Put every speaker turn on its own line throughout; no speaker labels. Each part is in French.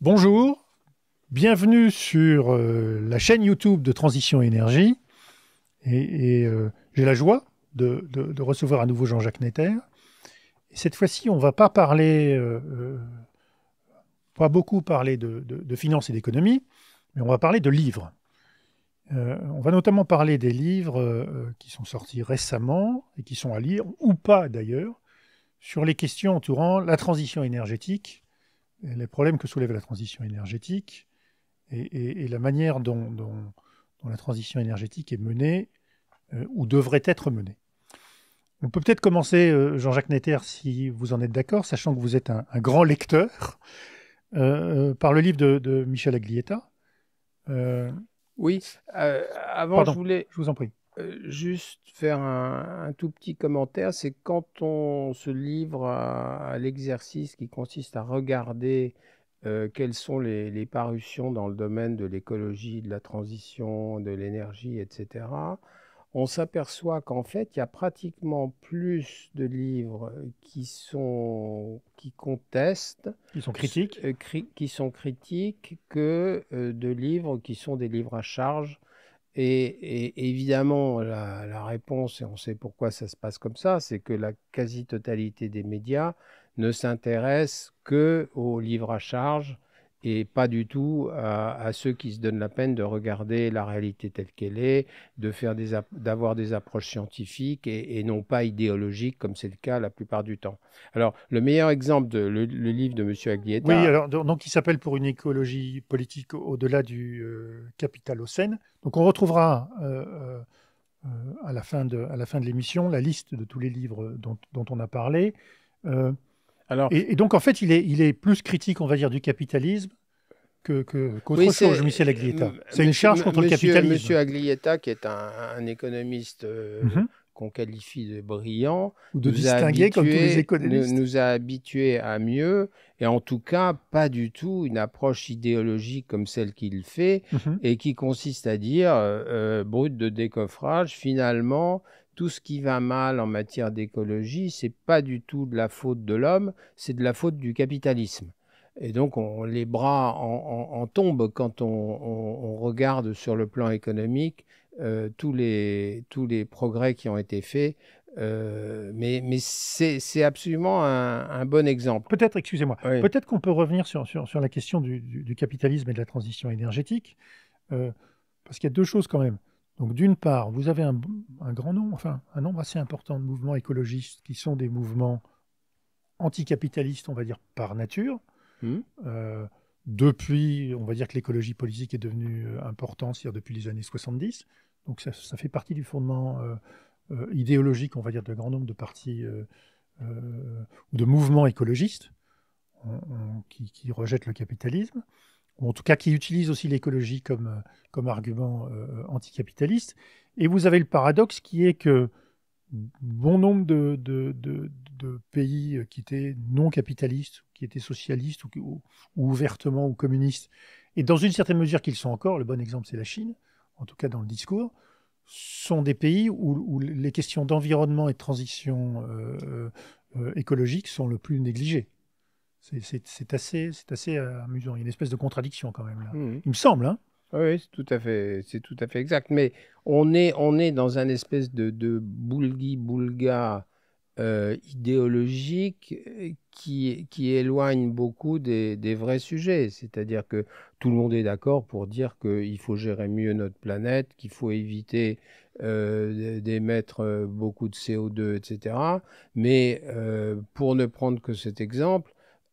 Bonjour, bienvenue sur euh, la chaîne YouTube de Transition Énergie. Et, euh, j'ai la joie de, recevoir à nouveau Jean-Jacques Netter. cette fois-ci, on ne va pas parler, euh, pas beaucoup parler de, de finances et d'économie, mais on va parler de livres. on va notamment parler des livres qui sont sortis récemment et qui sont à lire, ou pas d'ailleurs, sur les questions entourant la transition énergétique les problèmes que soulève la transition énergétique et, la manière dont, la transition énergétique est menée euh, ou devrait être menée. On peut peut-être commencer, euh, Jean-Jacques Netter, si vous en êtes d'accord, sachant que vous êtes un, grand lecteur, euh, par le livre de, Michel Aglietta.
oui, avant je voulais... Je vous en prie. Euh, juste faire un, tout petit commentaire, c'est quand on se livre à, l'exercice qui consiste à regarder euh, quelles sont les, parutions dans le domaine de l'écologie, de la transition, de l'énergie, etc., on s'aperçoit qu'en fait, il y a pratiquement plus de livres qui sont qui contestent, qui sont critiques, euh, qui sont critiques que de livres qui sont des livres à charge et, évidemment, la, la, réponse, et on sait pourquoi ça se passe comme ça, c'est que la quasi-totalité des médias ne s'intéresse que aux livres à charge, et pas du tout à, ceux qui se donnent la peine de regarder la réalité telle qu'elle est, de faire des d'avoir des approches scientifiques et, non pas idéologiques comme c'est le cas la plupart du temps. Alors le meilleur exemple de le, livre de Monsieur Aglietta. Oui, alors
donc il s'appelle pour une écologie politique au-delà du euh, capital Seine. Donc on retrouvera euh, euh, à la fin de à la fin de l'émission la liste de tous les livres dont, dont on a parlé. Et, donc, en fait, il est, plus critique, on va dire, du capitalisme que, que, qu'autre chose, Michel Aglietta. Euh, c'est une charge contre le capitalisme. Monsieur
Aglietta, qui est un, économiste euh, mhm. qu'on qualifie de brillant, ou de distingué comme tous les économistes, nous, a habitués à mieux, et en tout cas, pas du tout une approche idéologique comme celle qu'il fait, mhm. et qui consiste à dire, euh, brut de décoffrage, finalement, tout ce qui va mal en matière d'écologie, c'est pas du tout de la faute de l'homme, c'est de la faute du capitalisme. Et donc, on, les bras en, tombent quand on, regarde sur le plan économique euh, tous, les, progrès qui ont été faits. Euh, mais, c'est absolument un, bon exemple. Peut-être, excusez-moi, peut-être
qu'on peut revenir sur, la question du, capitalisme et de la transition énergétique, euh, parce qu'il y a deux choses quand même. Donc d'une part, vous avez un, grand nombre, enfin un nombre assez important de mouvements écologistes qui sont des mouvements anticapitalistes, on va dire, par nature. Hmm. Euh, depuis, on va dire que l'écologie politique est devenue euh, importante, c'est-à-dire depuis les années 70. Donc ça, fait partie du fondement euh, idéologique, on va dire, de grand nombre de partis ou de mouvements écologistes qui rejettent le capitalisme ou en tout cas qui utilisent aussi l'écologie comme, euh, comme argument euh, anticapitaliste. Et vous avez le paradoxe qui est que bon nombre de, pays euh, qui étaient non capitalistes, qui étaient socialistes ou, ouvertement ou communistes, et dans une certaine mesure qu'ils sont encore, le bon exemple c'est la Chine, en tout cas dans le discours, sont des pays où, les questions d'environnement et de transition écologique sont le plus négligées. C'est assez, assez euh, amusant. Il y a une espèce de contradiction quand même là. Mmh il me semble. Hein
oui, c'est tout à fait, c'est tout à fait exact. Mais on est, on est dans un espèce de, de boulga euh, idéologique euh, qui, qui éloigne beaucoup des, vrais sujets. C'est-à-dire que tout le monde est d'accord pour dire qu'il faut gérer mieux notre planète, qu'il faut éviter d'émettre beaucoup de CO2, etc. Mais pour ne prendre que cet exemple,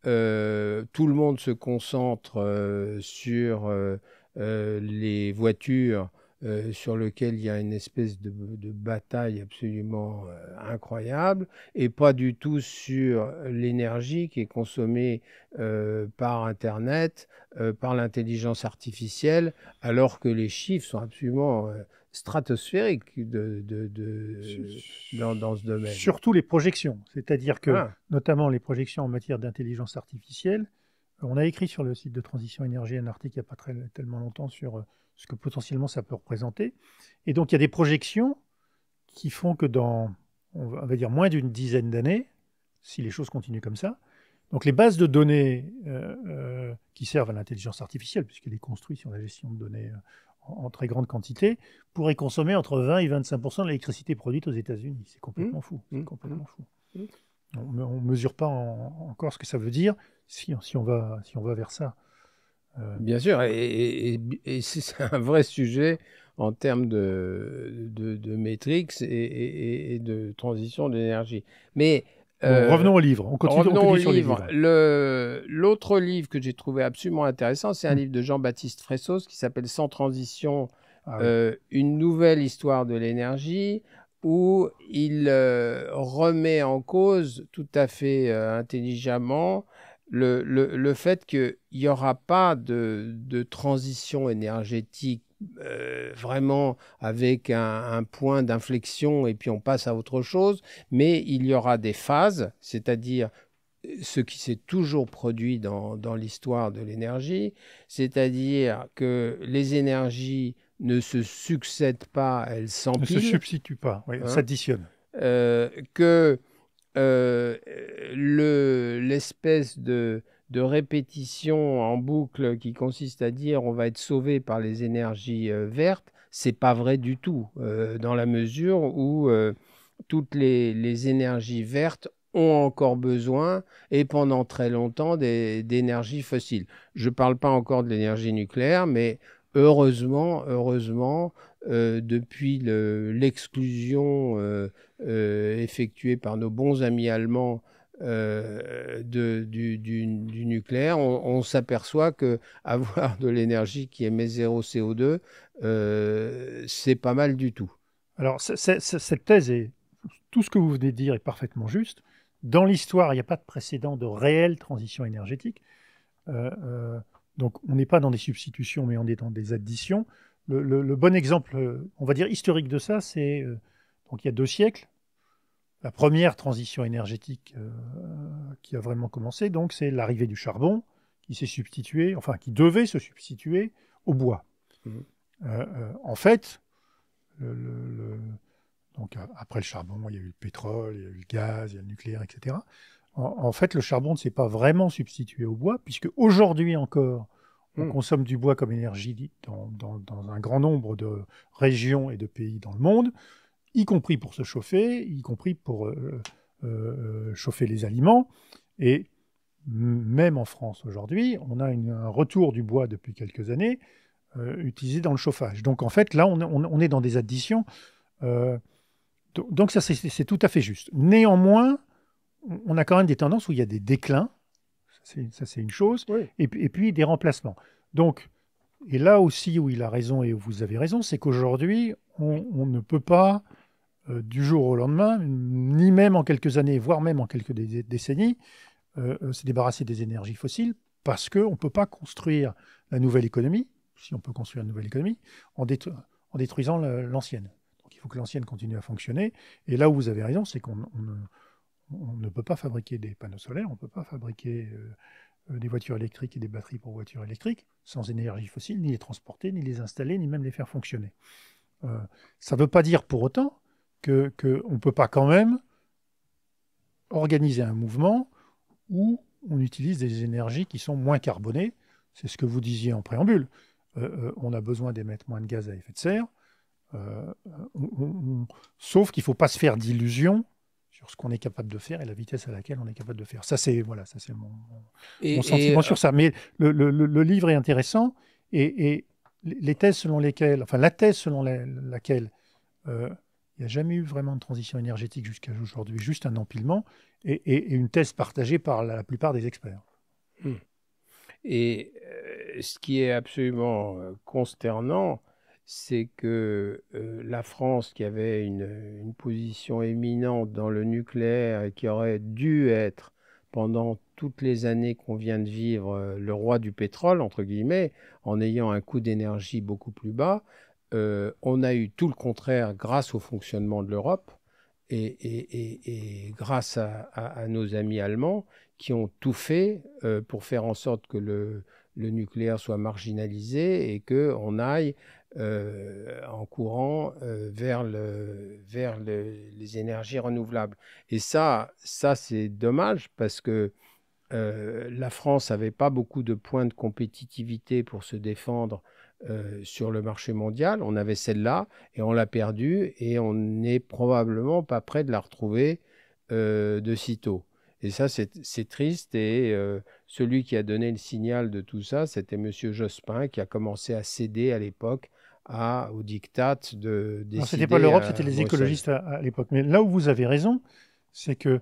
euh, tout le monde se concentre euh, sur euh, les voitures euh, sur lequel il y a une espèce de, bataille absolument euh, incroyable, et pas du tout sur l'énergie qui est consommée euh, par Internet, par l'intelligence artificielle, alors que les chiffres sont absolument stratosphériques de, dans, ce domaine. Surtout les projections,
c'est-à-dire que, ah. notamment les projections en matière d'intelligence artificielle, on a écrit sur le site de Transition Énergie un article il n'y a pas très, tellement longtemps sur ce que potentiellement ça peut représenter. Et donc il y a des projections qui font que dans, on va dire, moins d'une dizaine d'années, si les choses continuent comme ça, donc les bases de données euh, euh, qui servent à l'intelligence artificielle, puisqu'elle est construite sur la gestion de données euh, en, très grande quantité, pourraient consommer entre 20 et 25 de l'électricité produite aux États-Unis. C'est complètement mmh. fou. Mmh. complètement mmh. fou. On ne mesure pas encore ce que ça veut dire si, si, on va, si on va vers ça. Euh,
Bien sûr, et, c'est un vrai sujet en termes de, de, et, de transition d'énergie. Mais euh, revenons au livre. On continue, on continue livre. L'autre livre. que j'ai trouvé absolument intéressant, c'est un mm. livre de Jean-Baptiste Fressos qui s'appelle Sans transition, ah euh, une nouvelle histoire de l'énergie, où il remet en cause tout à fait intelligemment le, le, le fait qu'il n'y aura pas de, de transition énergétique euh, vraiment avec un, un point d'inflexion et puis on passe à autre chose, mais il y aura des phases, c'est-à-dire euh, ce qui s'est toujours produit dans, dans l'histoire de l'énergie, c'est-à-dire que les énergies ne se succèdent pas, elles s'empilent. Ne se substituent pas, oui, hein, s'additionnent. Euh, que euh, l'espèce de, répétition en boucle qui consiste à dire on va être sauvé par les énergies euh, vertes, c'est pas vrai du tout, euh, dans la mesure où toutes les, énergies vertes ont encore besoin, et pendant très longtemps, d'énergies fossiles Je ne parle pas encore de l'énergie nucléaire, mais heureusement, heureusement, euh, depuis l'exclusion euh, euh, effectuée par nos bons amis allemands du, nucléaire, on, s'aperçoit que avoir de l'énergie qui émet zéro CO2, c'est pas mal du tout.
Alors cette thèse est tout ce que vous venez de dire est parfaitement juste. Dans l'histoire, il n'y a pas de précédent de réelle transition énergétique. donc on n'est pas dans des substitutions, mais on est dans des additions le, bon exemple, euh, on va dire historique de ça, c'est euh, il y a deux siècles, la première transition énergétique euh, qui a vraiment commencé, donc c'est l'arrivée du charbon qui s'est substitué, enfin qui devait se substituer au bois. Mmh. en fait, après le charbon, il y a eu le pétrole, il y a eu le gaz, il y a le nucléaire, etc. en fait, le charbon ne s'est pas vraiment substitué au bois, puisque aujourd'hui encore, on hmm. consomme du bois comme énergie dans, un grand nombre de régions et de pays dans le monde, y compris pour se chauffer, y compris pour euh, euh, euh, chauffer les aliments. Et même en France aujourd'hui, on a un retour du bois depuis quelques années utilisé dans le chauffage. Donc en fait, là, on, est dans des additions. donc ça, c'est tout à fait juste. Néanmoins, on a quand même des tendances où il y a des déclins ça c'est une chose, et, puis des remplacements. Donc, et là aussi où il a raison et où vous avez raison, c'est qu'aujourd'hui, on, ne peut pas, euh, du jour au lendemain, ni même en quelques années, voire même en quelques décennies, euh, euh, se débarrasser des énergies fossiles parce qu'on ne peut pas construire la nouvelle économie, si on peut construire une nouvelle économie, en, en détruisant l'ancienne. Donc il faut que l'ancienne continue à fonctionner. Et là où vous avez raison, c'est qu'on on ne peut pas fabriquer des panneaux solaires, on ne peut pas fabriquer euh, euh, des voitures électriques et des batteries pour voitures électriques sans énergie fossile, ni les transporter, ni les installer, ni même les faire fonctionner. Euh, ça ne veut pas dire pour autant qu'on que ne peut pas quand même organiser un mouvement où on utilise des énergies qui sont moins carbonées. C'est ce que vous disiez en préambule. on a besoin d'émettre moins de gaz à effet de serre. sauf qu'il ne faut pas se faire d'illusions sur ce qu'on est capable de faire et la vitesse à laquelle on est capable de faire. Ça, c'est voilà, ça c'est mon, mon sentiment sur euh, ça. Mais le, livre est intéressant et, les thèses selon lesquelles, enfin la thèse selon laquelle euh, il n'y a jamais eu vraiment de transition énergétique jusqu'à aujourd'hui, juste un empilement et, une thèse partagée par la, plupart des experts. Hmm.
Et euh, ce qui est absolument consternant, c'est que euh, la France, qui avait une, position éminente dans le nucléaire et qui aurait dû être pendant toutes les années qu'on vient de vivre euh, le roi du pétrole, entre guillemets, en ayant un coût d'énergie beaucoup plus bas, euh, on a eu tout le contraire grâce au fonctionnement de l'Europe et, grâce à, nos amis allemands qui ont tout fait pour faire en sorte que le, le nucléaire soit marginalisé et qu'on aille euh, en courant euh, vers, le, vers les énergies renouvelables. Et ça, ça c'est dommage parce que euh, la France n'avait pas beaucoup de points de compétitivité pour se défendre sur le marché mondial. On avait celle-là et on l'a perdue et on n'est probablement pas prêt de la retrouver de sitôt. Et ça, c'est triste et celui qui a donné le signal de tout ça, c'était M. Jospin, qui a commencé à céder à l'époque au diktat de des Ce n'était pas l'Europe, c'était les écologistes
à, l'époque. Mais là où vous avez raison, c'est que.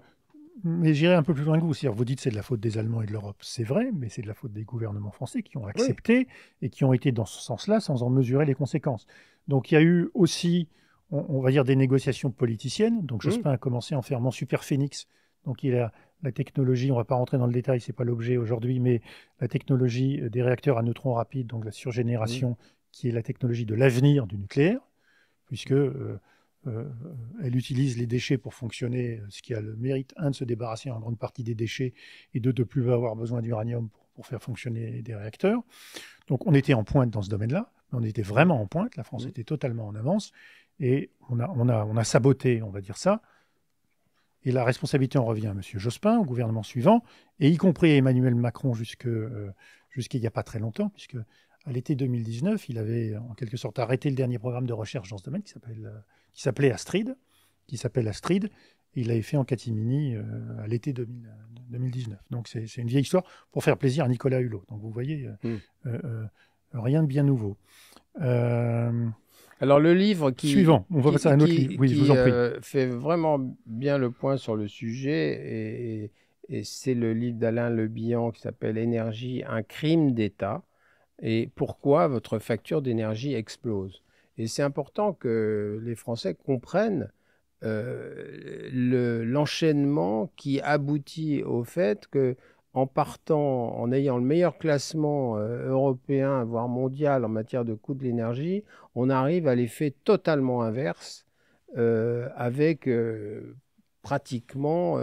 Mais j'irai un peu plus loin que vous. vous dites que c'est de la faute des Allemands et de l'Europe. C'est vrai, mais c'est de la faute des gouvernements français qui ont accepté et qui ont été dans ce sens-là sans en mesurer les conséquences. Donc il y a eu aussi, on, va dire, des négociations politiciennes. Donc mmh. Jospin a commencé en fermant Super donc il a la technologie, on ne va pas rentrer dans le détail, ce n'est pas l'objet aujourd'hui, mais la technologie euh, des réacteurs à neutrons rapides, donc la surgénération, qui est la technologie de l'avenir du nucléaire, puisque euh, euh, elle utilise les déchets pour fonctionner, ce qui a le mérite, un, de se débarrasser en grande partie des déchets, et deux, de ne plus avoir besoin d'uranium pour, faire fonctionner des réacteurs. Donc on était en pointe dans ce domaine-là, mais on était vraiment en pointe, la France était totalement en avance, et on a saboté, on va dire ça, et la responsabilité en revient à M. Jospin, au gouvernement suivant, et y compris à Emmanuel Macron jusqu'à euh, il n'y a pas très longtemps, puisque à l'été 2019, il avait euh, en quelque sorte arrêté le dernier programme de recherche dans ce domaine qui euh, s'appelait Astrid, qui s'appelle Astrid. Et il l'avait fait en catimini à l'été 2019. Donc c'est une vieille histoire pour faire plaisir à Nicolas Hulot. Donc vous voyez, hmm. rien de bien nouveau. Alors le livre qui suivant, on va
fait vraiment bien le point sur le sujet et, c'est le livre d'Alain Lebihan qui s'appelle Énergie, un crime d'État et pourquoi votre facture d'énergie explose. Et c'est important que les Français comprennent euh, l'enchaînement qui aboutit au fait que en partant, en ayant le meilleur classement euh, européen, voire mondial en matière de coût de l'énergie, on arrive à l'effet totalement inverse, euh, avec euh, pratiquement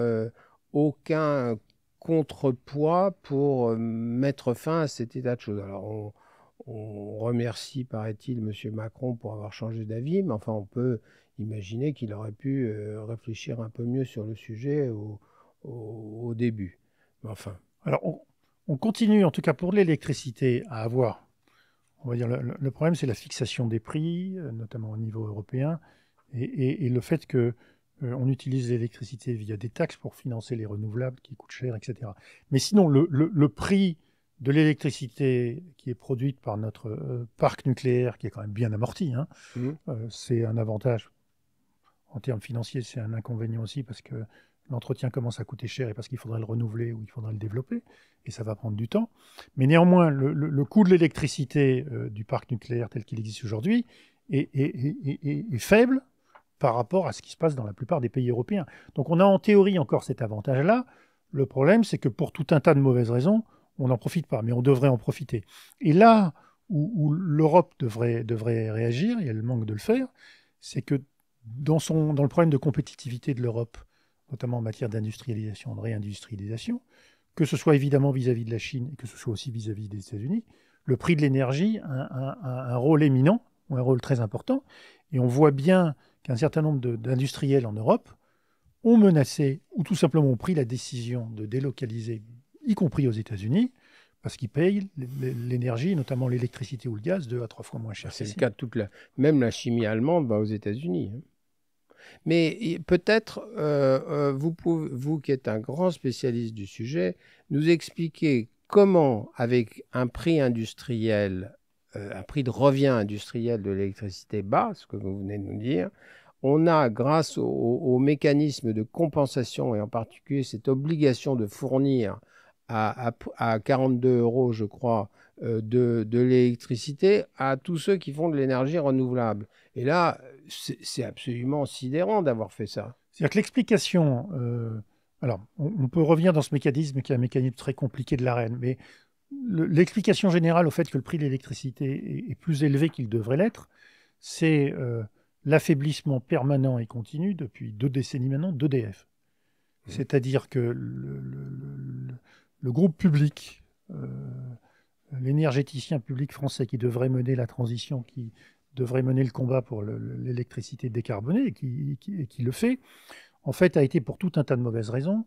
aucun contrepoids pour mettre fin à cet état de choses. Alors on, remercie, paraît-il, M. Macron pour avoir changé d'avis, mais enfin on peut imaginer qu'il aurait pu réfléchir un peu mieux sur le sujet au début. Enfin.
Alors, on, continue, en tout cas pour l'électricité, à avoir. On va dire, le, problème, c'est la fixation des prix, euh, notamment au niveau européen, et, le fait que euh, on utilise l'électricité via des taxes pour financer les renouvelables qui coûtent cher, etc. Mais sinon, le, prix de l'électricité qui est produite par notre euh, parc nucléaire, qui est quand même bien amorti, hein, mmh. c'est un avantage en termes financiers, c'est un inconvénient aussi parce que l'entretien commence à coûter cher et parce qu'il faudrait le renouveler ou il faudrait le développer, et ça va prendre du temps. Mais néanmoins, le, coût de l'électricité euh, du parc nucléaire tel qu'il existe aujourd'hui est, faible par rapport à ce qui se passe dans la plupart des pays européens. Donc on a en théorie encore cet avantage-là. Le problème, c'est que pour tout un tas de mauvaises raisons, on n'en profite pas, mais on devrait en profiter. Et là où, où l'Europe devrait, devrait réagir, et elle manque de le faire, c'est que dans, son, dans le problème de compétitivité de l'Europe, notamment en matière d'industrialisation, de réindustrialisation, que ce soit évidemment vis-à-vis de la Chine et que ce soit aussi vis-à-vis des États-Unis, le prix de l'énergie a un, rôle éminent, ou un rôle très important, et on voit bien qu'un certain nombre d'industriels en Europe ont menacé ou tout simplement ont pris la décision de délocaliser, y compris aux États-Unis, parce qu'ils payent l'énergie, notamment l'électricité ou le gaz, deux à trois fois
moins cher. C'est le cas de toute la... Même la chimie allemande va aux États-Unis. Hein. Mais peut-être euh, euh, vous, qui êtes un grand spécialiste du sujet, nous expliquer comment, avec un prix industriel, euh, un prix de revient industriel de l'électricité bas, ce que vous venez de nous dire, on a, grâce au, au, mécanisme de compensation et en particulier cette obligation de fournir à, 42 euros, je crois, de, de l'électricité à tous ceux qui font de l'énergie renouvelable. Et là, c'est absolument sidérant d'avoir fait ça.
C'est-à-dire que l'explication, euh, alors on, peut revenir dans ce mécanisme qui est un mécanisme très compliqué de l'arène, mais l'explication générale au fait que le prix de l'électricité est, plus élevé qu'il devrait l'être, c'est euh, l'affaiblissement permanent et continu depuis deux décennies maintenant d'EDF. Mmh. C'est-à-dire que le, groupe public, euh, l'énergéticien public français qui devrait mener la transition qui devrait mener le combat pour l'électricité décarbonée et qui, le fait, en fait, a été pour tout un tas de mauvaises raisons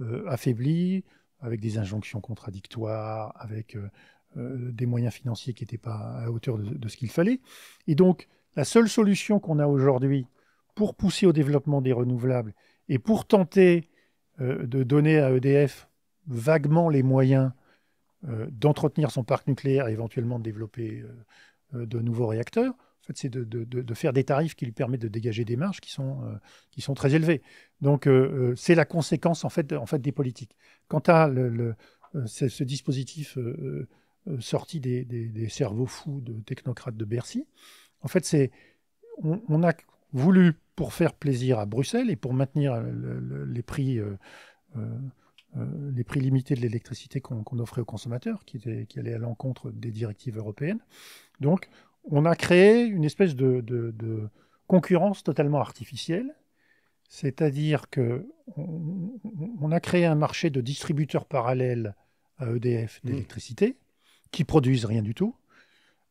euh, affaiblie, affaibli, avec des injonctions contradictoires, avec euh, euh, des moyens financiers qui n'étaient pas à hauteur de, ce qu'il fallait. Et donc, la seule solution qu'on a aujourd'hui pour pousser au développement des renouvelables et pour tenter de donner à EDF vaguement les moyens d'entretenir son parc nucléaire et éventuellement de développer euh, de nouveaux réacteurs. En fait, c'est de, de, de, faire des tarifs qui lui permettent de dégager des marges qui sont, euh, qui sont très élevées. Donc, euh, c'est la conséquence en fait, en fait, des politiques. Quant à le, ce, dispositif sorti des, cerveaux fous de technocrates de Bercy, en fait, c'est on, a voulu, pour faire plaisir à Bruxelles et pour maintenir les prix euh, les prix limités de l'électricité qu'on offrait aux consommateurs, qui, était, qui allaient à l'encontre des directives européennes. Donc, on a créé une espèce de, concurrence totalement artificielle, c'est-à-dire que on, a créé un marché de distributeurs parallèles à EDF mmh. d'électricité, qui produisent rien du tout,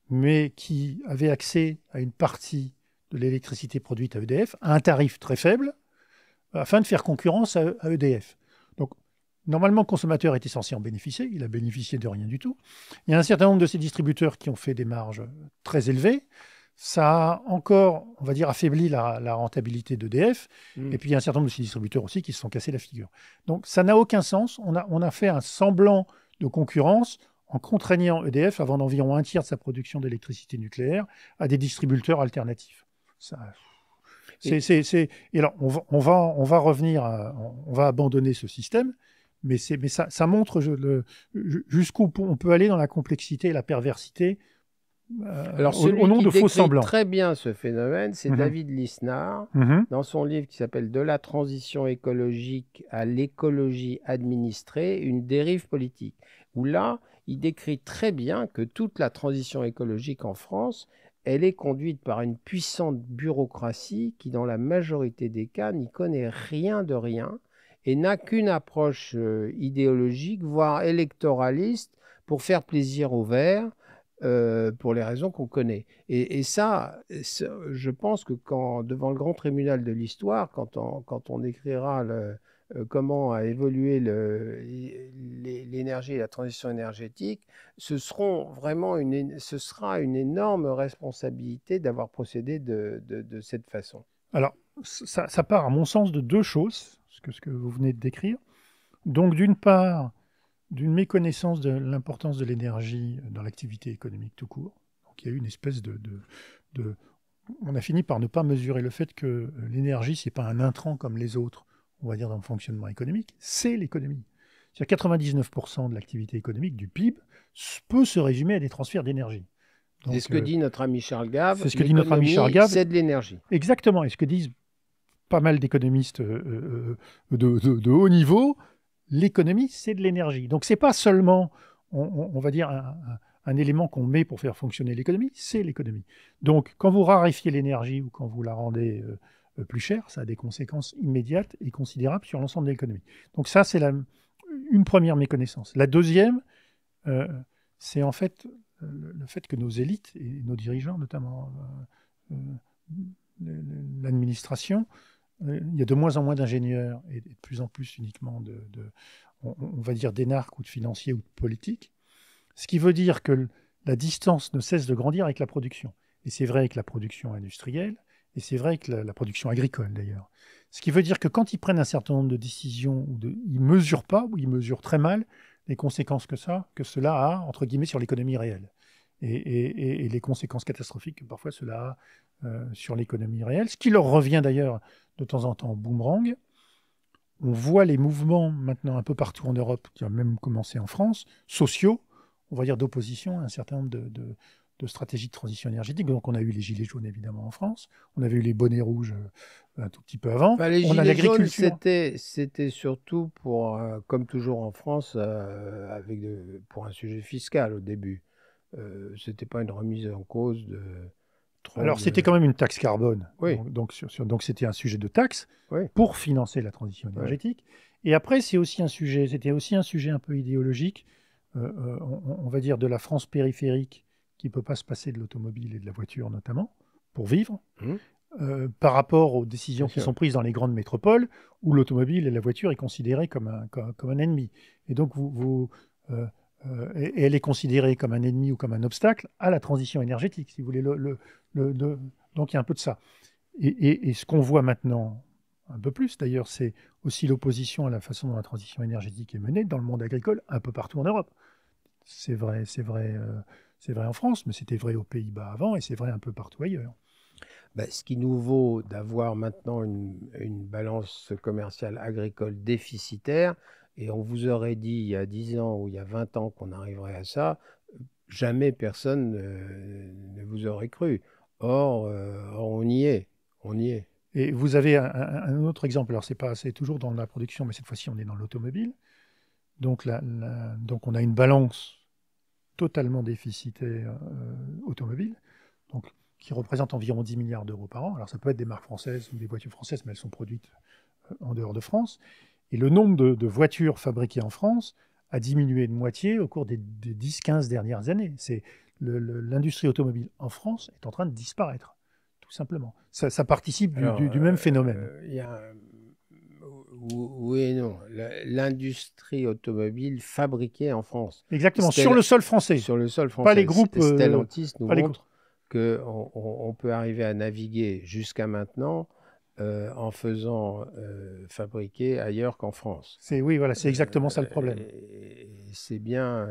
mais qui avaient accès à une partie de l'électricité produite à EDF à un tarif très faible, afin de faire concurrence à EDF. Normalement, le consommateur était censé en bénéficier, il a bénéficié de rien du tout. Il y a un certain nombre de ces distributeurs qui ont fait des marges très élevées. Ça a encore, on va dire, affaibli la, rentabilité d'EDF. Mm. Et puis, il y a un certain nombre de ces distributeurs aussi qui se sont cassés la figure. Donc, ça n'a aucun sens. On a, fait un semblant de concurrence en contraignant EDF à vendre environ un tiers de sa production d'électricité nucléaire à des distributeurs alternatifs. Ça, c'est, et... c'est, alors, on va, revenir, on va abandonner ce système mais, mais ça, ça montre jusqu'où on peut aller dans la complexité
et la perversité
euh, au, nom de faux semblants. très
bien ce phénomène, c'est mmh David Lisnard, mmh dans son livre qui s'appelle De la transition écologique à l'écologie administrée, une dérive politique, où là, il décrit très bien que toute la transition écologique en France, elle est conduite par une puissante bureaucratie qui, dans la majorité des cas, n'y connaît rien de rien et n'a qu'une approche euh, idéologique, voire électoraliste, pour faire plaisir aux Verts, euh, pour les raisons qu'on connaît. Et, ça, je pense que quand, devant le grand tribunal de l'histoire, quand on, quand on écrira euh, comment a évolué l'énergie et la transition énergétique, ce, seront vraiment une, ce sera une énorme responsabilité d'avoir procédé de, cette façon.
Alors, ça, part, à mon sens, de deux choses que ce que vous venez de décrire. Donc d'une part, d'une méconnaissance de l'importance de l'énergie dans l'activité économique tout court. Donc il y a eu une espèce de, On a fini par ne pas mesurer le fait que l'énergie, ce n'est pas un intrant comme les autres, on va dire, dans le fonctionnement économique, c'est l'économie. C'est-à-dire 99% de l'activité économique du PIB peut se résumer à des transferts d'énergie. C'est ce que euh, dit
notre ami Charles Gave. C'est ce que dit notre ami Charles Gave. C'est de l'énergie.
Exactement. Et ce que disent pas mal d'économistes euh, euh, euh, de, haut niveau, l'économie, c'est de l'énergie. Donc c'est pas seulement, on, va dire, un, élément qu'on met pour faire fonctionner l'économie, c'est l'économie. Donc quand vous raréfiez l'énergie ou quand vous la rendez plus chère, ça a des conséquences immédiates et considérables sur l'ensemble de l'économie. Donc ça, c'est une première méconnaissance. La deuxième, c'est en fait le fait que nos élites et nos dirigeants, notamment l'administration, il y a de moins en moins d'ingénieurs et de plus en plus uniquement de, on, va dire d'énarques ou de financiers ou de politiques. Ce qui veut dire que la distance ne cesse de grandir avec la production. Et c'est vrai avec la production industrielle, et c'est vrai avec la, production agricole d'ailleurs. Ce qui veut dire que quand ils prennent un certain nombre de décisions, ou ils ne mesurent pas, ou ils mesurent très mal les conséquences que, ça, que cela a, entre guillemets, sur l'économie réelle. Et, et, les conséquences catastrophiques que parfois cela a euh, sur l'économie réelle, ce qui leur revient d'ailleurs de temps en temps boomerang. On voit les mouvements maintenant un peu partout en Europe, qui ont même commencé en France, sociaux, on va dire d'opposition à un certain nombre de, stratégies de transition énergétique. Donc on a eu les gilets jaunes évidemment en France, on avait eu les bonnets rouges euh, un tout petit peu avant. les gilets jaunes,
c'était, surtout pour, euh, comme toujours en France, avec pour un sujet fiscal au début. Ce n'était pas une remise en cause de alors, c'était
quand même une taxe carbone. Donc, c'était un sujet de taxe pour financer la transition énergétique. Et après, c'est aussi un sujet, c'était aussi un sujet un peu idéologique, euh, euh, on, va dire de la France périphérique qui peut pas se passer de l'automobile et de la voiture notamment pour vivre. Mmh. Euh, par rapport aux décisions qui sont prises dans les grandes métropoles, où l'automobile et la voiture est considérée comme un, comme, un ennemi. Et donc, vous, elle est considérée comme un ennemi ou comme un obstacle à la transition énergétique, si vous voulez. le, donc il y a un peu de ça. Et, ce qu'on voit maintenant, un peu plus d'ailleurs, c'est aussi l'opposition à la façon dont la transition énergétique est menée dans le monde agricole, un peu partout en Europe. C'est vrai, c'est vrai, euh, c'est vrai en France, mais c'était vrai aux Pays-Bas avant et c'est vrai un peu partout ailleurs.
Bah, ce qui nous vaut d'avoir maintenant une, balance commerciale agricole déficitaire, et on vous aurait dit il y a 10 ans ou il y a 20 ans qu'on arriverait à ça, jamais personne euh, ne vous aurait cru. Euh, or, on y est, on y est.
Et vous avez un, autre exemple, alors c'est pas, c'est toujours dans la production, mais cette fois-ci on est dans l'automobile. Donc, donc on a une balance totalement déficitaire euh, automobile, donc, qui représente environ 10 milliards d'euros par an. Alors ça peut être des marques françaises ou des voitures françaises, mais elles sont produites euh, en dehors de France. Et le nombre de, voitures fabriquées en France a diminué de moitié au cours des, des 10-15 dernières années. C'est, l'industrie automobile en France est en train de disparaître, tout simplement. Ça, participe du, même phénomène.
Oui et non. L'industrie automobile fabriquée en France. Exactement, sur le
sol français. Sur le sol français. Pas les groupes. Euh, Stellantis nous pas montre
qu'on on peut arriver à naviguer jusqu'à maintenant euh, en faisant euh, fabriquer ailleurs qu'en France. C'est
oui, voilà, c'est exactement ça le problème.
c'est bien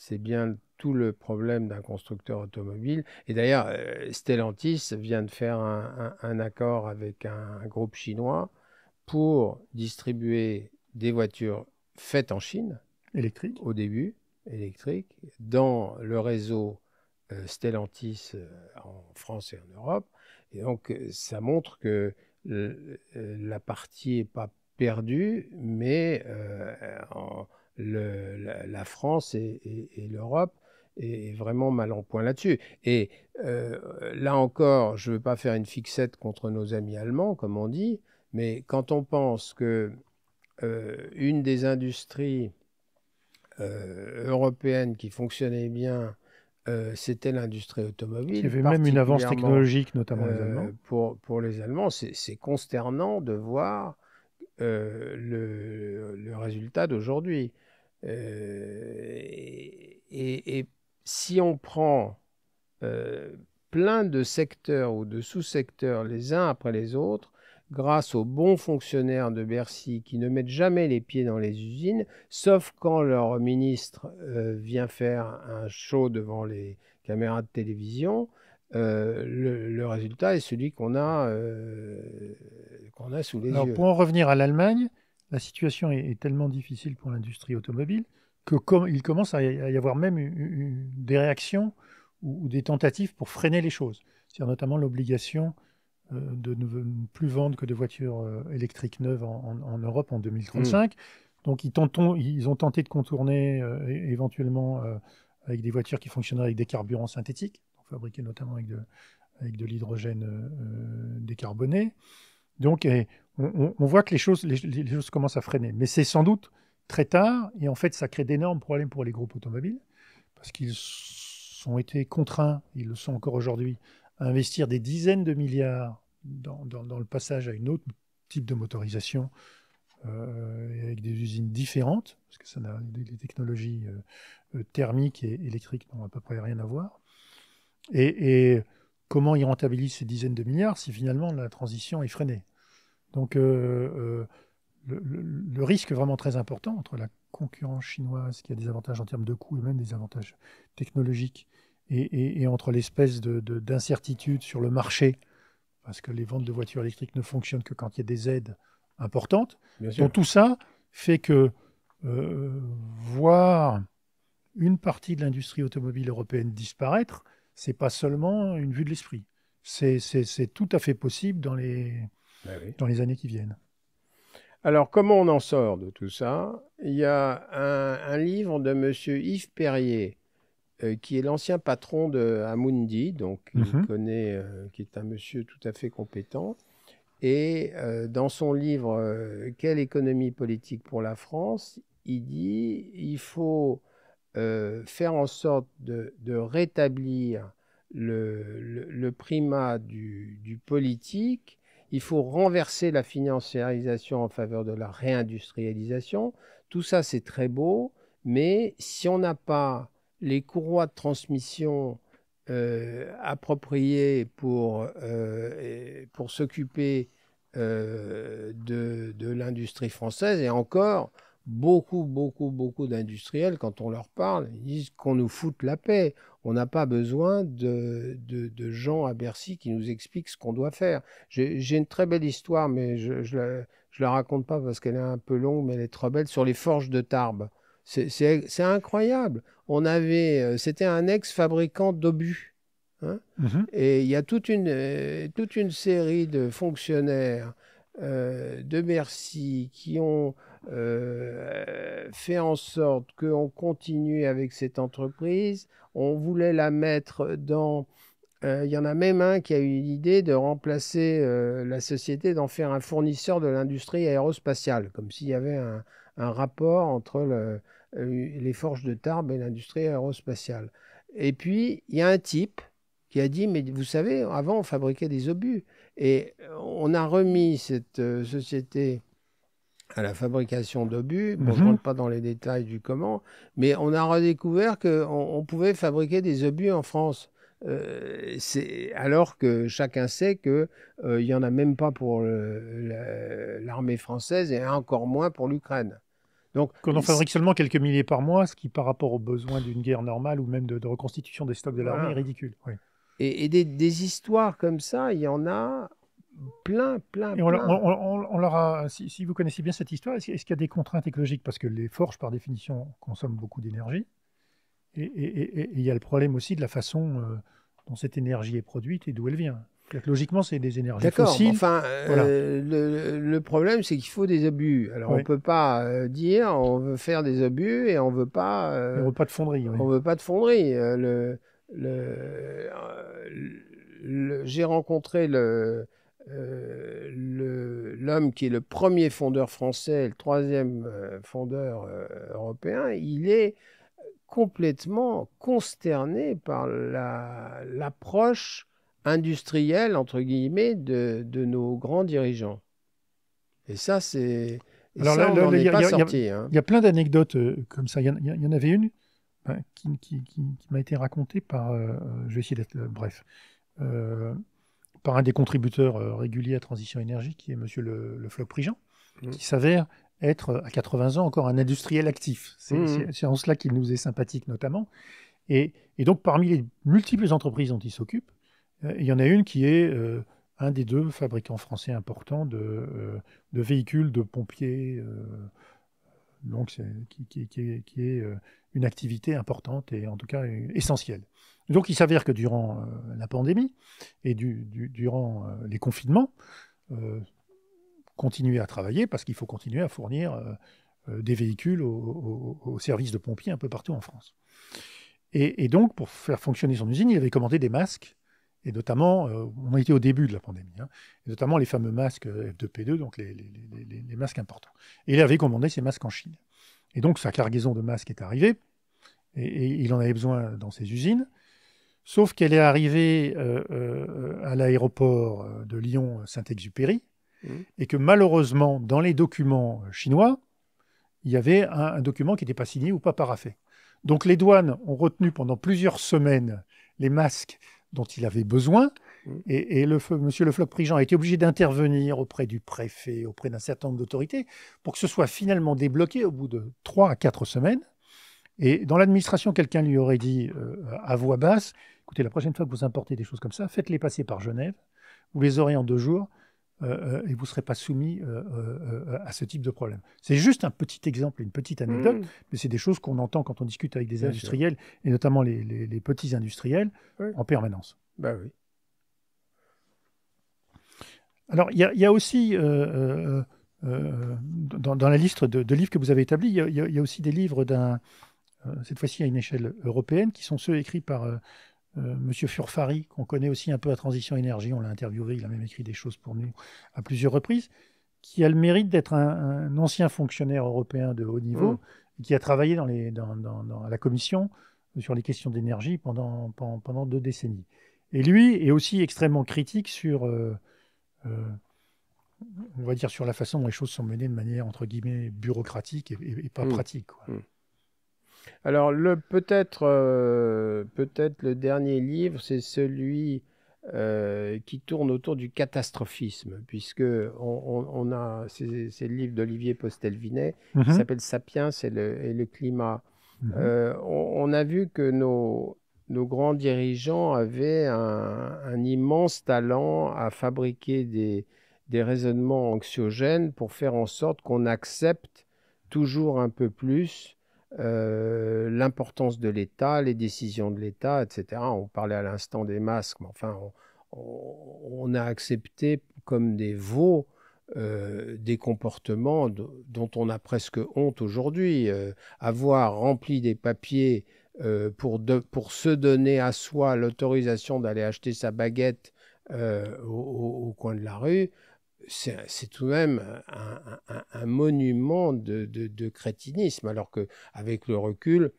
c'est bien tout le problème d'un constructeur automobile. Et d'ailleurs, euh, Stellantis vient de faire un, accord avec un, groupe chinois pour distribuer des voitures faites en Chine. Électriques. Au début, électriques, dans le réseau euh, Stellantis euh, en France et en Europe. Et donc, ça montre que la partie n'est pas perdue, mais en, la, France et, l'Europe est vraiment mal en point là-dessus. Et euh, là encore, je ne veux pas faire une fixette contre nos amis allemands, comme on dit, mais quand on pense que euh, une des industries euh, européennes qui fonctionnait bien, c'était l'industrie automobile. Il y avait même une avance technologique, notamment les Pour, les Allemands, c'est consternant de voir le, résultat d'aujourd'hui. Euh, et, si on prend euh, plein de secteurs ou de sous-secteurs les uns après les autres, grâce aux bons fonctionnaires de Bercy qui ne mettent jamais les pieds dans les usines, sauf quand leur ministre euh, vient faire un show devant les caméras de télévision. le, résultat est celui qu'on a, qu'on a sous les yeux. Pour en
revenir à l'Allemagne, la situation est, tellement difficile pour l'industrie automobile que comme il commence à y avoir même des réactions ou, des tentatives pour freiner les choses. C'est notamment l'obligation euh, de ne plus vendre que de voitures euh, électriques neuves en, Europe en 2035. Mm. Donc ils, tentent, ils, ont tenté de contourner euh, éventuellement avec des voitures qui fonctionneraient avec des carburants synthétiques, fabriqués notamment avec de, avec de l'hydrogène décarboné. Donc, on, voit que les choses, les, choses commencent à freiner. Mais c'est sans doute très tard, et en fait, ça crée d'énormes problèmes pour les groupes automobiles, parce qu'ils ont été contraints, ils le sont encore aujourd'hui, à investir des dizaines de milliards dans, le passage à une autre type de motorisation, euh, avec des usines différentes, parce que ça n'a les technologies euh, euh, thermiques et électriques n'ont à peu près rien à voir. Et, et comment ils rentabilisent ces dizaines de milliards si finalement la transition est freinée donc euh, euh, le, risque vraiment très important entre la concurrence chinoise qui a des avantages en termes de coûts et même des avantages technologiques et, entre l'espèce d'incertitude de, d'incertitude sur le marché parce que les ventes de voitures électriques ne fonctionnent que quand il y a des aides importantes. Donc tout ça fait que euh, voir une partie de l'industrie automobile européenne disparaître, c'est pas seulement une vue de l'esprit. C'est tout à fait possible dans les ben dans les années qui viennent.
Alors, comment on en sort de tout ça Il y a un, livre de monsieur Yves Perrier, euh, qui est l'ancien patron de Amundi, donc il mhm. connaît, euh, qui est un monsieur tout à fait compétent. Et euh, dans son livre Quelle économie politique pour la France il dit il faut faire en sorte de, rétablir le, primat du, du politique il faut renverser la financiarisation en faveur de la réindustrialisation. Tout ça, c'est très beau, mais si on n'a pas les courroies de transmission euh, appropriées pour, euh, s'occuper euh, de, de l'industrie française, et encore, beaucoup, beaucoup, beaucoup d'industriels, quand on leur parle, ils disent qu'on nous foute la paix. On n'a pas besoin de, de, gens à Bercy qui nous expliquent ce qu'on doit faire. J'ai une très belle histoire, mais je ne la, raconte pas parce qu'elle est un peu longue, mais elle est trop belle, sur les forges de Tarbes. C'est incroyable. On avait, euh, C'était un ex-fabricant d'obus. Hein. Mm-hmm. Et il y a toute une, euh, toute une série de fonctionnaires euh, de Bercy qui ont euh, fait en sorte qu'on continue avec cette entreprise. On voulait la mettre dans... Euh, il y en a même un qui a eu l'idée de remplacer euh, la société, d'en faire un fournisseur de l'industrie aérospatiale, comme s'il y avait un, rapport entre les forges de Tarbes et l'industrie aérospatiale. Et puis, il y a un type qui a dit, mais vous savez, avant, on fabriquait des obus. Et on a remis cette société à la fabrication d'obus. je ne mhm. rentre pas dans les détails du comment, mais on a redécouvert qu'on on pouvait fabriquer des obus en France. Euh, alors que chacun sait qu'il euh, il y en a même pas pour l'armée française et encore moins pour l'Ukraine. Donc qu'on en fabrique
seulement quelques milliers par mois, ce qui par rapport aux besoins d'une guerre normale ou même de, reconstitution
des stocks de l'armée est ridicule. Et, des, histoires comme ça, il y en a plein, plein, on,
leur si, vous connaissez bien cette histoire, est-ce, qu'il y a des contraintes écologiques Parce que les forges, par définition, consomment beaucoup d'énergie. Et il y a le problème aussi de la façon euh, dont cette énergie est produite et d'où elle vient. Logiquement, c'est des énergies fossiles. Enfin,
euh, le, problème, c'est qu'il faut des abus. Alors, on on peut pas euh, dire on veut faire des abus et on veut pas. on veut pas de fonderie. On veut pas de fonderie. Le, le, j'ai rencontré le, euh, l'homme qui est le premier fondeur français, le troisième euh, fondeur euh, européen, il est complètement consterné par l'approche industrielle, entre guillemets, de, de, nos grands dirigeants. Et ça, c'est... Alors ça, là, il y, hein. Il
y, a plein d'anecdotes comme ça. Il y, en avait une ben, qui, qui, qui, qui m'a été racontée par... je vais essayer d'être bref par un des contributeurs euh, réguliers à Transition Énergie, qui est M. le, le Floc Prigent, qui s'avère être euh, à 80 ans encore un industriel actif. Mhm. C'est en cela qu'il nous est sympathique notamment. Et, donc parmi les multiples entreprises dont il s'occupe, euh, il y en a une qui est un des deux fabricants français importants de, véhicules de pompiers, donc qui, est une activité importante et en tout cas essentielle. Donc il s'avère que durant euh, la pandémie et durant euh, les confinements, euh, continuer à travailler parce qu'il faut continuer à fournir euh, des véhicules aux au, services de pompiers un peu partout en France. Et, donc pour faire fonctionner son usine, il avait commandé des masques. Et notamment, on était au début de la pandémie, hein, notamment les fameux masques F2P2, donc les, masques importants. Et il avait commandé ces masques en Chine. Et donc sa cargaison de masques est arrivée, et, il en avait besoin dans ses usines. Sauf qu'elle est arrivée euh, euh, à l'aéroport euh, de Lyon-Saint-Exupéry mmh. et que malheureusement, dans les documents chinois, il y avait un, document qui n'était pas signé ou pas paraffé. Donc les douanes ont retenu pendant plusieurs semaines les masques dont il avait besoin. Mmh. Et, M. le, monsieur Le prigent a été obligé d'intervenir auprès du préfet, auprès d'un certain nombre d'autorités, pour que ce soit finalement débloqué au bout de trois à quatre semaines. Et dans l'administration, quelqu'un lui aurait dit à voix basse écoutez, la prochaine fois que vous importez des choses comme ça, faites-les passer par Genève, vous les aurez en deux jours, euh, euh, et vous ne serez pas soumis euh, à ce type de problème. C'est juste un petit exemple, une petite anecdote, mm. mais c'est des choses qu'on entend quand on discute avec des industriels, et notamment les, petits industriels, en permanence. Ben oui. Alors, il y, a aussi, dans, la liste de, livres que vous avez établis, il y, y, a aussi des livres d'un, cette fois-ci à une échelle européenne, qui sont ceux écrits par euh, Monsieur Furfari, qu'on connaît aussi un peu à Transition Énergie, on l'a interviewé, il a même écrit des choses pour nous à plusieurs reprises, qui a le mérite d'être un, ancien fonctionnaire européen de haut niveau, mm. qui a travaillé à la Commission sur les questions d'énergie pendant, deux décennies. Et lui est aussi extrêmement critique sur, euh, euh, on va dire, sur la façon dont les choses sont menées de manière, entre guillemets, bureaucratique et, pas mm. pratique. Mm.
Alors, euh, peut-être, le dernier livre, c'est celui euh, qui tourne autour du catastrophisme, puisque on, a, c'est, le livre d'Olivier Postelvinet qui mhm. s'appelle Sapiens et le, climat. Mhm. Euh, on, a vu que nos, grands dirigeants avaient un, immense talent à fabriquer des raisonnements anxiogènes pour faire en sorte qu'on accepte toujours un peu plus euh, l'importance de l'État, les décisions de l'État, etc. On parlait à l'instant des masques, mais enfin, on, a accepté comme des veaux euh, des comportements dont on a presque honte aujourd'hui. Euh, avoir rempli des papiers pour, se donner à soi l'autorisation d'aller acheter sa baguette au, coin de la rue, c'est tout de même un, monument de, crétinisme, alors que avec le recul,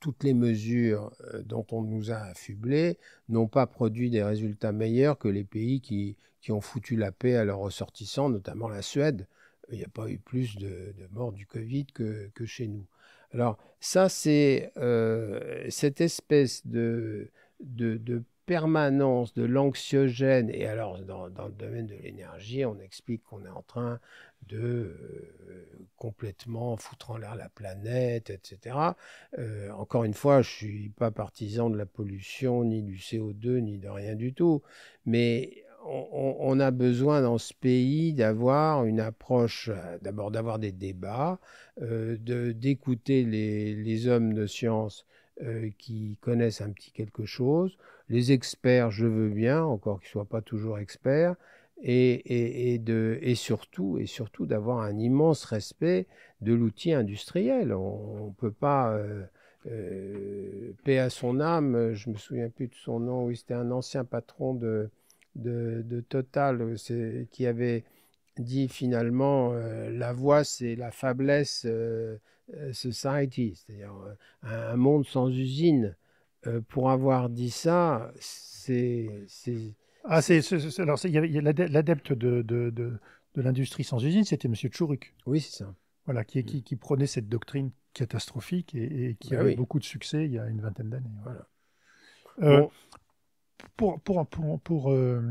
toutes les mesures euh, dont on nous a affublés n'ont pas produit des résultats meilleurs que les pays qui, qui ont foutu la paix à leurs ressortissants, notamment la Suède. Il n'y a pas eu plus de, morts du Covid que, que, chez nous. Alors ça, c'est euh, cette espèce de, de permanence de l'anxiogène, et alors dans, dans, le domaine de l'énergie, on explique qu'on est en train de euh, complètement foutre en l'air la planète, etc. Euh, encore une fois, je ne suis pas partisan de la pollution, ni du CO2, ni de rien du tout, mais on, a besoin dans ce pays d'avoir une approche, euh, d'abord d'avoir des débats, d'écouter les, les hommes de science qui connaissent un petit quelque chose, les experts, je veux bien, encore qu'ils ne soient pas toujours experts, et, surtout, et surtout d'avoir un immense respect de l'outil industriel. On ne peut pas, euh, euh, paix à son âme, je me souviens plus de son nom, c'était un ancien patron de, Total qui avait dit finalement euh, la voix c'est la faiblesse euh, society, c'est-à-dire un, un, monde sans usine. Euh, pour avoir dit ça, c'est.
l'adepte de, l'industrie sans usine, c'était M. Tchouruk. Oui, c'est ça. Voilà, qui, qui, mm. prenait cette doctrine catastrophique et, qui bah avait beaucoup de succès il y a une vingtaine d'années. Voilà. Euh, pour, pour, pour, pour, euh,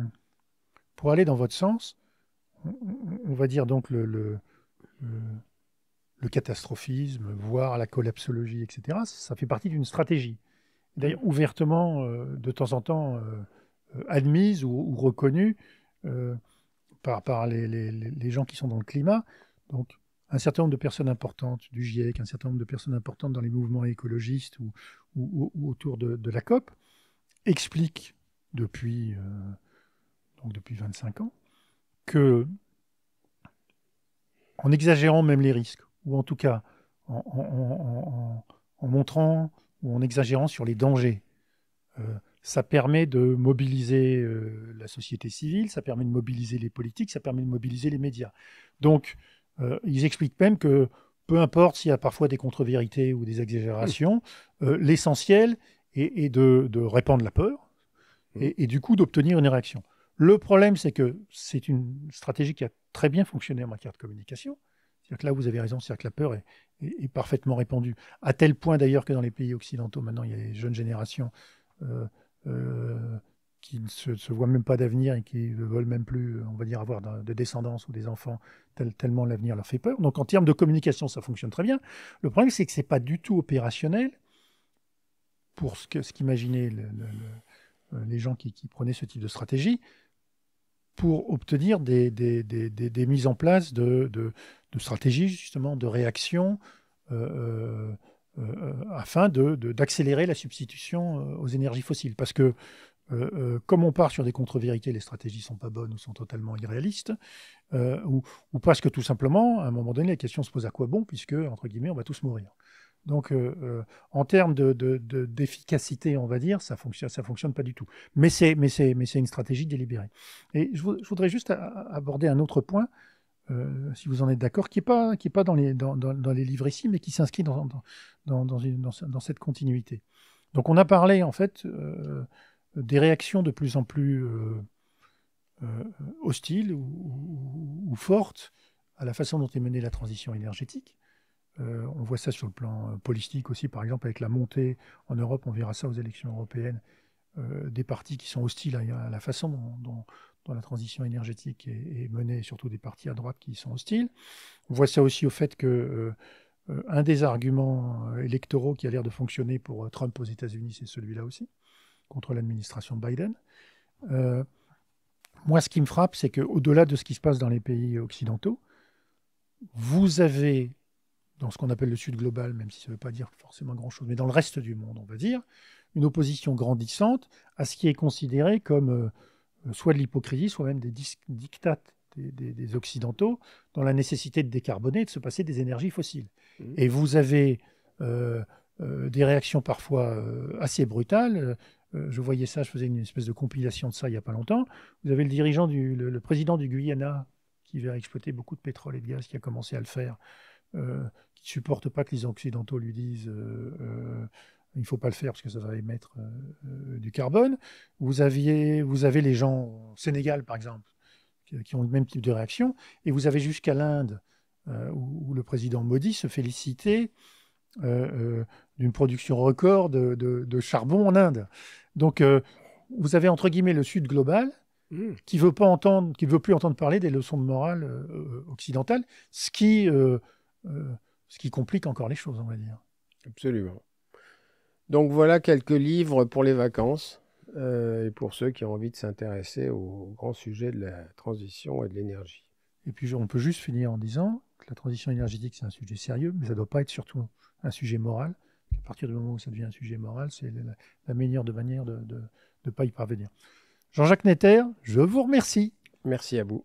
pour, aller dans votre sens, on va dire donc le, le, le catastrophisme, voire la collapsologie, etc., ça fait partie d'une stratégie d'ailleurs ouvertement euh, de temps en temps euh, euh, admise ou, ou reconnue par, par les, gens qui sont dans le climat. Donc, un certain nombre de personnes importantes du GIEC, un certain nombre de personnes importantes dans les mouvements écologistes ou, autour de, la COP expliquent depuis, depuis 25 ans que, en exagérant même les risques, ou en tout cas en, en montrant ou en exagérant sur les dangers. Euh, ça permet de mobiliser euh, la société civile, ça permet de mobiliser les politiques, ça permet de mobiliser les médias. Donc, euh, ils expliquent même que peu importe s'il y a parfois des contre-vérités ou des exagérations, l'essentiel est, de, répandre la peur et du coup d'obtenir une réaction. Le problème, c'est que c'est une stratégie qui a très bien fonctionné en matière de communication, là, vous avez raison, c'est-à-dire que la peur est, parfaitement répandue. À tel point d'ailleurs que dans les pays occidentaux, maintenant, il y a des jeunes générations euh, euh, qui ne se, voient même pas d'avenir et qui ne veulent même plus, euh, on va dire, avoir de, descendance ou des enfants, tellement l'avenir leur fait peur. Donc en termes de communication, ça fonctionne très bien. Le problème, c'est que ce n'est pas du tout opérationnel pour ce qu'imaginaient ce les gens qui, prenaient ce type de stratégie pour obtenir des, des, mises en place de de stratégie, justement, de réaction, euh, euh, euh, afin d'accélérer de, d'accélérer la substitution aux énergies fossiles. Parce que, comme on part sur des contre-vérités, les stratégies ne sont pas bonnes ou sont totalement irréalistes, ou, ou, parce que tout simplement, à un moment donné, la question se pose à quoi bon, puisque, entre guillemets, on va tous mourir. Donc, en termes d'efficacité, de, de, on va dire, ça fonctionne, ça fonctionne pas du tout. Mais c'est, mais mais c'est une stratégie délibérée. Et je, voudrais juste aborder un autre point euh, si vous en êtes d'accord, qui n'est pas, qui est pas dans, les, dans, dans, les livres ici, mais qui s'inscrit dans, dans, cette continuité. Donc on a parlé en fait euh, des réactions de plus en plus euh, hostiles ou, fortes à la façon dont est menée la transition énergétique. on voit ça sur le plan politique aussi, par exemple avec la montée en Europe, on verra ça aux élections européennes, des partis qui sont hostiles à, la façon dont dans la transition énergétique est, menée surtout des partis à droite qui y sont hostiles. On voit ça aussi au fait que euh, euh, un des arguments euh, électoraux qui a l'air de fonctionner pour Trump aux États-Unis, c'est celui-là aussi, contre l'administration Biden. moi, ce qui me frappe, c'est qu'au-delà de ce qui se passe dans les pays occidentaux, vous avez, dans ce qu'on appelle le Sud global, même si ça ne veut pas dire forcément grand-chose, mais dans le reste du monde, on va dire, une opposition grandissante à ce qui est considéré comme... Euh, soit de l'hypocrisie, soit même des dictates des, Occidentaux dans la nécessité de décarboner et de se passer des énergies fossiles. Mmh. Et vous avez euh, euh, des réactions parfois assez brutales. je voyais ça, je faisais une espèce de compilation de ça il n'y a pas longtemps. Vous avez le dirigeant, du, le, président du Guyana, qui va exploiter beaucoup de pétrole et de gaz, qui a commencé à le faire, qui ne supporte pas que les Occidentaux lui disent il ne faut pas le faire parce que ça va émettre euh, euh, du carbone. Vous, aviez, vous avez les gens au Sénégal, par exemple, qui, ont le même type de réaction, et vous avez jusqu'à l'Inde, euh, où, le président Modi se félicitait d'une production record de, charbon en Inde. Donc, vous avez entre guillemets le Sud global, hmm. qui veut pas entendre, qui veut plus entendre parler des leçons de morale occidentales, ce qui, ce qui complique encore les choses, on va dire.
Absolument. Donc voilà quelques livres pour les vacances euh, et pour ceux qui ont envie de s'intéresser au grand sujet de la transition et de l'énergie.
Et puis on peut juste finir en disant que la transition énergétique c'est un sujet sérieux, mais ça ne doit pas être surtout un sujet moral. À partir du moment où ça devient un sujet moral, c'est la, meilleure de manière de ne pas y parvenir. Jean-Jacques Netter, je vous remercie. Merci à vous.